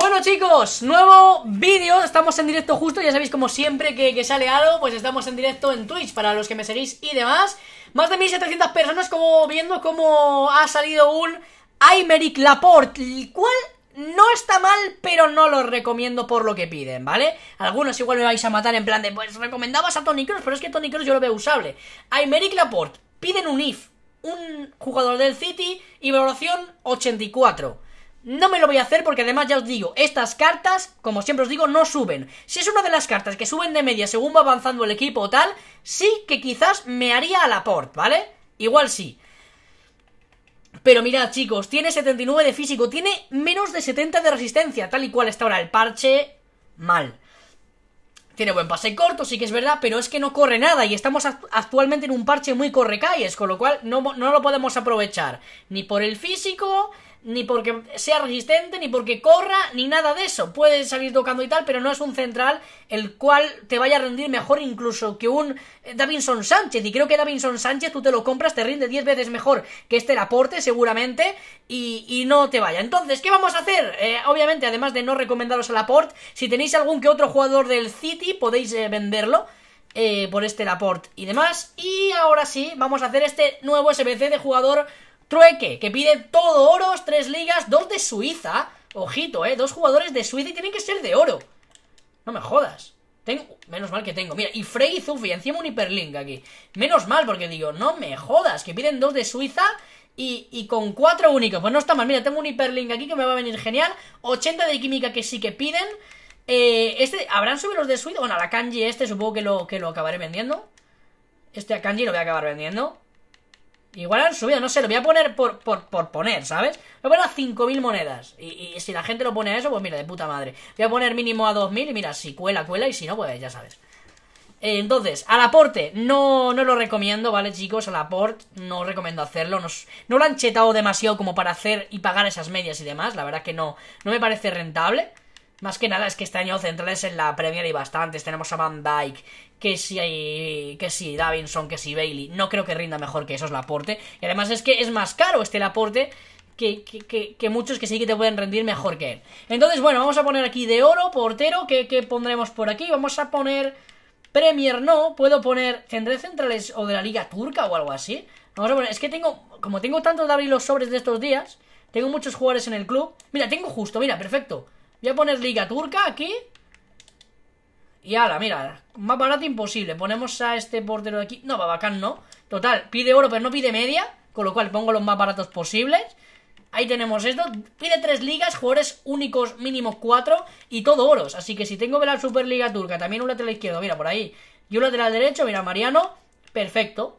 Bueno chicos, nuevo vídeo, estamos en directo justo, ya sabéis como siempre que, sale algo, pues estamos en directo en Twitch para los que me seguís y demás. Más de 1700 personas como viendo cómo ha salido un Aymeric Laporte, el cual no está mal, pero no lo recomiendo por lo que piden, ¿vale? Algunos igual me vais a matar en plan de, pues recomendabas a Tony Kroos, pero es que Tony Kroos yo lo veo usable. Aymeric Laporte, piden un IF, un jugador del City y valoración 84. No me lo voy a hacer porque además ya os digo, estas cartas, como siempre os digo, no suben. Si es una de las cartas que suben de media según va avanzando el equipo o tal, sí que quizás me haría a la ¿vale? Igual sí. Pero mirad, chicos, tiene 79 de físico, tiene menos de 70 de resistencia, tal y cual está ahora el parche, mal. Tiene buen pase corto, sí que es verdad, pero es que no corre nada y estamos actualmente en un parche muy corre calles, con lo cual no, no lo podemos aprovechar ni por el físico, ni porque sea resistente, ni porque corra, ni nada de eso. Puede salir tocando y tal, pero no es un central el cual te vaya a rendir mejor incluso que un eh, Davinson Sánchez. Y creo que Davinson Sánchez tú te lo compras, te rinde 10 veces mejor que este Laporte, seguramente, y, no te vaya. Entonces, ¿qué vamos a hacer? Eh, obviamente, además de no recomendaros al Laporte si tenéis algún que otro jugador del City, podéis eh, venderlo. por este Laporte y demás. Y ahora sí, vamos a hacer este nuevo SBC de jugador Trueque, que pide todo oros, tres ligas, dos de Suiza. Ojito, eh, dos jugadores de Suiza y tienen que ser de oro. No me jodas. Tengo, menos mal que tengo. Mira, y Frey y Zufi, encima un hiperlink aquí. Menos mal, porque digo, no me jodas, que piden dos de Suiza y, y, con cuatro únicos. Pues no está mal, mira, tengo un hiperlink aquí que me va a venir genial. 80 de química que sí que piden. Eh, este, ¿habrán subido los de Suiza? Bueno, a la kanji este supongo que lo, que lo acabaré vendiendo. Este a lo voy a acabar vendiendo. Igual han subido, no sé, lo voy a poner por, por, por poner, ¿sabes? Voy a poner a 5.000 monedas. Y, si la gente lo pone a eso, pues mira, de puta madre. Voy a poner mínimo a 2.000 y mira, si cuela, cuela y si no, pues ya sabes. Eh, entonces, al aporte, no, no lo recomiendo, ¿vale, chicos? Al aporte, no recomiendo hacerlo. no lo han chetado demasiado como para hacer y pagar esas medias y demás. La verdad que no, no me parece rentable. Más que nada es que este año centrales en la Premier y bastantes. Tenemos a Van Dyke, que si, hay, que si Davinson, que si Bailey. No creo que rinda mejor que eso, el Laporte. Y además es que es más caro este Laporte que, que, que, muchos que sí que te pueden rendir mejor que él. Entonces, bueno, vamos a poner aquí de oro, portero. ¿Qué, pondremos por aquí? Vamos a poner Premier, no. Puedo poner centrales centrales o de la Liga Turca o algo así. Vamos a poner, es que tengo, como tengo tanto de abrir los sobres de estos días, tengo muchos jugadores en el club. Mira, tengo justo, mira, perfecto. Voy a poner liga turca aquí. Y ala, mira, más barato imposible. Ponemos a este portero de aquí. No, Babacán no. Total, pide oro, pero no pide media. Con lo cual pongo los más baratos posibles. Ahí tenemos esto. Pide tres ligas, jugadores únicos mínimo cuatro y todo oros. Así que si tengo que la Superliga Turca, también un lateral izquierdo, mira, por ahí. Y un lateral derecho, mira, Mariano, perfecto.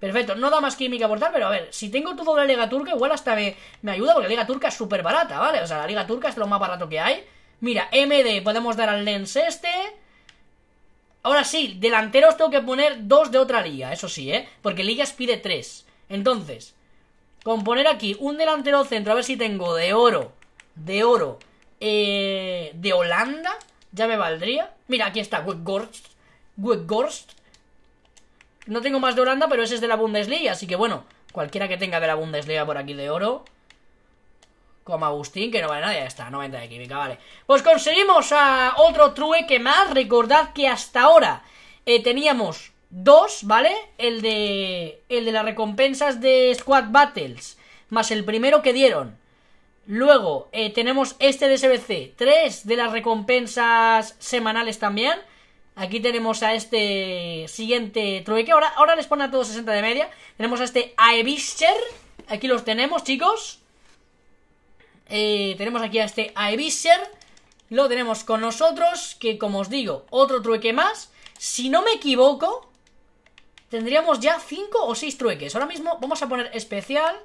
Perfecto, no da más química por tal, pero a ver, si tengo todo la Liga Turca, igual hasta me, me ayuda porque la Liga Turca es súper barata, ¿vale? O sea, la Liga Turca es lo más barato que hay. Mira, MD, podemos dar al Lens este. Ahora sí, delanteros tengo que poner dos de otra liga, eso sí, ¿eh? Porque ligas pide tres. Entonces, con poner aquí un delantero centro, a ver si tengo de oro, de oro, eh, de Holanda, ya me valdría. Mira, aquí está, Weghorst, Weghorst, no tengo más de Holanda, pero ese es de la Bundesliga, así que bueno, cualquiera que tenga de la Bundesliga por aquí de oro. Como Agustín, que no vale nada, ya está, 90 de química, vale. Pues conseguimos a otro trueque más. Recordad que hasta ahora eh, teníamos dos, ¿vale? El de, el de las recompensas de Squad Battles, más el primero que dieron. Luego eh, tenemos este de SBC, tres de las recompensas semanales también. Aquí tenemos a este siguiente trueque. Ahora, ahora les pone a todos 60 de media. Tenemos a este Aevischer. Aquí los tenemos, chicos. Eh, tenemos aquí a este Aevischer. Lo tenemos con nosotros. Que como os digo, otro trueque más. Si no me equivoco, tendríamos ya 5 o 6 trueques. Ahora mismo vamos a poner especial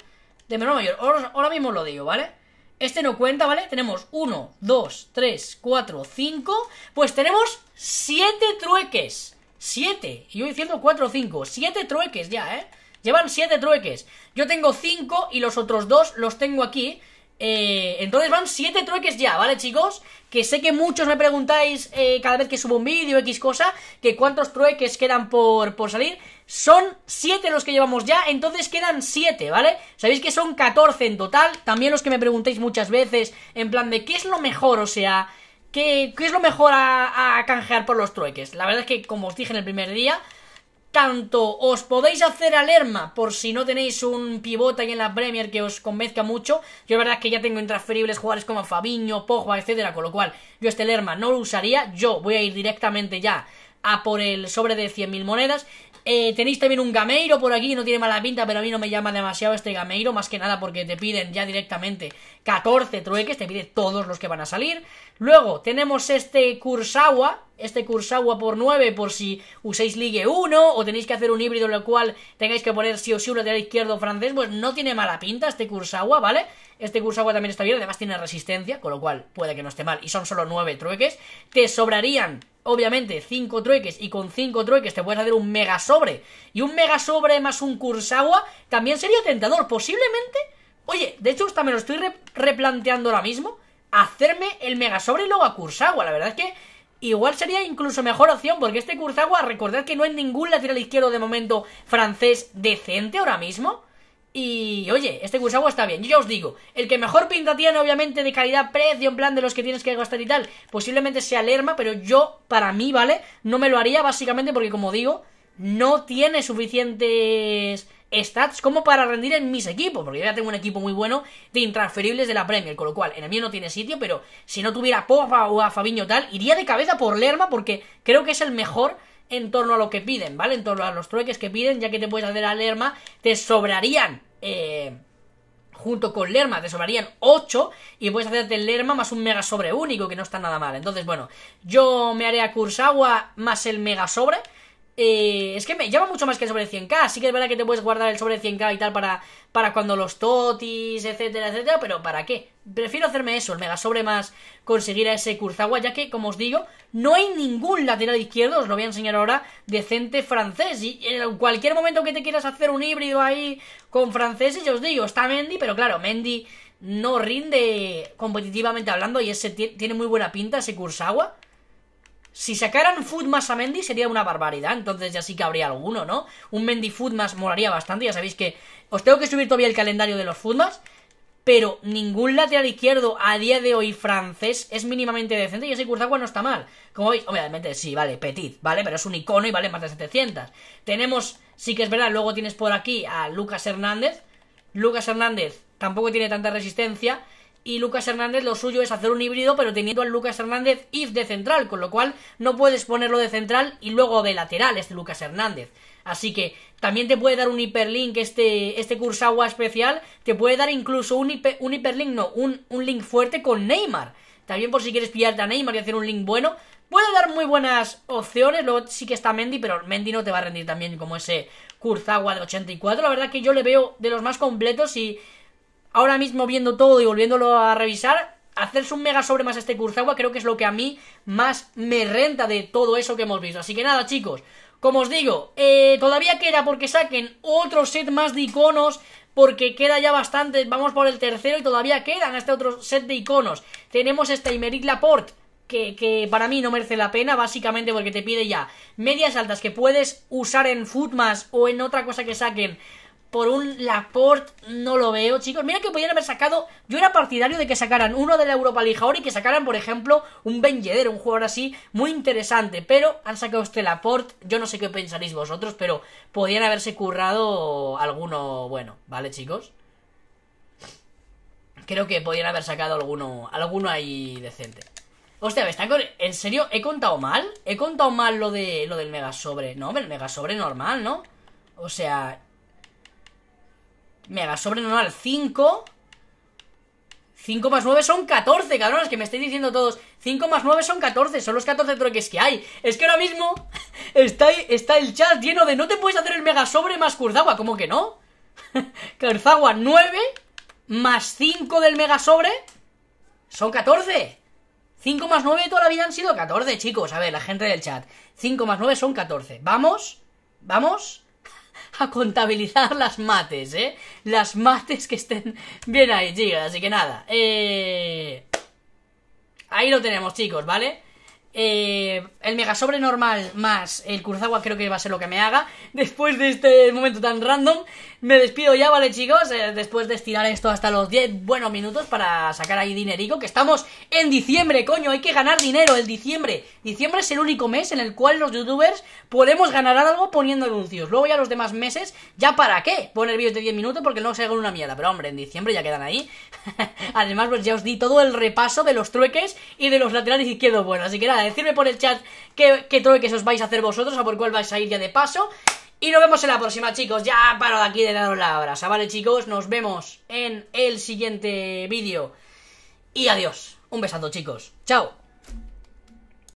de menor mayor. ahora mismo lo digo, ¿vale? Este no cuenta, ¿vale? Tenemos 1, 2, 3, 4, 5. Pues tenemos 7 trueques. 7. Y yo diciendo 4 o 5. 7 trueques ya, ¿eh? Llevan 7 trueques. Yo tengo 5 y los otros 2 los tengo aquí. Eh, entonces van 7 trueques ya, ¿vale, chicos? Que sé que muchos me preguntáis eh, cada vez que subo un vídeo, X cosa, que cuántos trueques quedan por, por salir. Son 7 los que llevamos ya, entonces quedan 7, ¿vale? Sabéis que son 14 en total. También los que me preguntéis muchas veces, en plan de qué es lo mejor, o sea, qué, qué es lo mejor a, canjear por los trueques. La verdad es que, como os dije en el primer día, tanto os podéis hacer Lerma, por si no tenéis un pivote ahí en la Premier que os convenzca mucho. Yo la verdad es que ya tengo intransferibles jugadores como Fabiño, Pogba, etcétera, con lo cual yo este Lerma no lo usaría. Yo voy a ir directamente ya a por el sobre de 100.000 monedas. Eh, tenéis también un gameiro por aquí, no tiene mala pinta, pero a mí no me llama demasiado este gameiro, más que nada porque te piden ya directamente 14 trueques, te pide todos los que van a salir. Luego tenemos este Kursawa, este Kursawa por 9 por si uséis Ligue 1 o tenéis que hacer un híbrido en el cual tengáis que poner sí o sí de la izquierdo francés, pues no tiene mala pinta este Kursawa, ¿vale? Este Kursawa también está bien, además tiene resistencia, con lo cual puede que no esté mal y son solo 9 trueques. Te sobrarían, obviamente, 5 trueques y con 5 trueques te puedes hacer un mega sobre. Y un mega sobre más un Kursawa también sería tentador, posiblemente... Oye, de hecho, hasta me lo estoy replanteando ahora mismo hacerme el mega sobre y luego a Cursagua La verdad es que igual sería incluso mejor opción porque este Cursagua, recordad que no hay ningún lateral izquierdo de momento francés decente ahora mismo. Y oye, este Cursagua está bien. Yo ya os digo, el que mejor pinta tiene, obviamente, de calidad, precio, en plan de los que tienes que gastar y tal, posiblemente sea Lerma, pero yo, para mí, ¿vale? No me lo haría, básicamente, porque como digo, no tiene suficientes stats como para rendir en mis equipos, porque yo ya tengo un equipo muy bueno de intransferibles de la Premier, con lo cual en el mío no tiene sitio, pero si no tuviera Pogba o a Fabiño tal, iría de cabeza por Lerma porque creo que es el mejor en torno a lo que piden, ¿vale? En torno a los trueques que piden, ya que te puedes hacer a Lerma, te sobrarían... Eh, junto con Lerma, te sobrarían 8 y puedes hacerte el Lerma más un mega sobre único, que no está nada mal. Entonces, bueno, yo me haré a Kursawa más el mega sobre eh, es que me llama mucho más que el sobre 100k. así que es verdad que te puedes guardar el sobre 100k y tal para, para cuando los totis, etcétera, etcétera, pero ¿para qué? Prefiero hacerme eso, el mega sobre más, conseguir a ese Kurzawa, ya que, como os digo, no hay ningún lateral izquierdo, os lo voy a enseñar ahora, decente francés. Y en cualquier momento que te quieras hacer un híbrido ahí con francés, yo os digo, está Mendy, pero claro, Mendy no rinde competitivamente hablando y ese tiene muy buena pinta, ese Kurzawa. Si sacaran Food a Mendy sería una barbaridad, entonces ya sí que habría alguno, ¿no? Un Mendy Food más molaría bastante, ya sabéis que os tengo que subir todavía el calendario de los Foodmas. pero ningún lateral izquierdo a día de hoy francés es mínimamente decente y ese Kurzawa no está mal. Como veis, obviamente sí, vale, Petit, ¿vale? Pero es un icono y vale más de 700. Tenemos, sí que es verdad, luego tienes por aquí a Lucas Hernández. Lucas Hernández tampoco tiene tanta resistencia y Lucas Hernández lo suyo es hacer un híbrido, pero teniendo al Lucas Hernández if de central, con lo cual no puedes ponerlo de central y luego de lateral este Lucas Hernández. Así que también te puede dar un hiperlink este, este agua especial, te puede dar incluso un, hiper, un hiperlink, no, un, un link fuerte con Neymar. También por si quieres pillarte a Neymar y hacer un link bueno, puede dar muy buenas opciones. Luego sí que está Mendy, pero Mendy no te va a rendir también como ese Kurzawa de 84. La verdad que yo le veo de los más completos y ahora mismo viendo todo y volviéndolo a revisar, hacerse un mega sobre más este Kurzawa creo que es lo que a mí más me renta de todo eso que hemos visto. Así que nada, chicos, como os digo, eh, todavía queda porque saquen otro set más de iconos, porque queda ya bastante, vamos por el tercero y todavía quedan este otro set de iconos. Tenemos esta Imeric Laporte, que, que, para mí no merece la pena, básicamente porque te pide ya medias altas que puedes usar en Footmas o en otra cosa que saquen por un Laporte no lo veo, chicos. Mira que podían haber sacado. Yo era partidario de que sacaran uno de la Europa League ahora y que sacaran, por ejemplo, un Ben un jugador así muy interesante. Pero han sacado este Laporte. Yo no sé qué pensaréis vosotros, pero podían haberse currado alguno bueno, ¿vale, chicos? Creo que podían haber sacado alguno, alguno ahí decente. Hostia, me ¿En serio? ¿He contado mal? ¿He contado mal lo de lo del mega sobre? No, el mega sobre normal, ¿no? O sea, Mega sobre normal 5. 5 más 9 son 14, Cabronas, que me estáis diciendo todos. 5 más 9 son 14, son los 14 troques que hay. Es que ahora mismo está, está el chat lleno de no te puedes hacer el mega sobre más Curzagua, ¿cómo que no? Curzagua 9 más 5 del mega sobre son 14. 5 más 9 toda la vida han sido 14, chicos. A ver, la gente del chat. 5 más 9 son 14. Vamos, vamos a contabilizar las mates, ¿eh? Las mates que estén bien ahí, chicas. Así que nada, eh... Ahí lo tenemos, chicos, ¿vale? Eh, el mega sobre normal más el cruzagua creo que va a ser lo que me haga después de este momento tan random me despido ya, ¿vale, chicos? Eh, después de estirar esto hasta los 10 buenos minutos para sacar ahí dinerico, que estamos en diciembre, coño, hay que ganar dinero el diciembre. Diciembre es el único mes en el cual los youtubers podemos ganar algo poniendo anuncios. Luego ya los demás meses, ¿ya para qué? Poner vídeos de 10 minutos porque no se hagan una mierda. Pero hombre, en diciembre ya quedan ahí. Además, pues ya os di todo el repaso de los trueques y de los laterales izquierdos Bueno, Así que nada, decirme por el chat qué, qué trueques os vais a hacer vosotros, a por cuál vais a ir ya de paso. Y nos vemos en la próxima, chicos. Ya paro de aquí de daros la abraza, ¿vale, chicos? Nos vemos en el siguiente vídeo. Y adiós. Un besazo, chicos. Chao.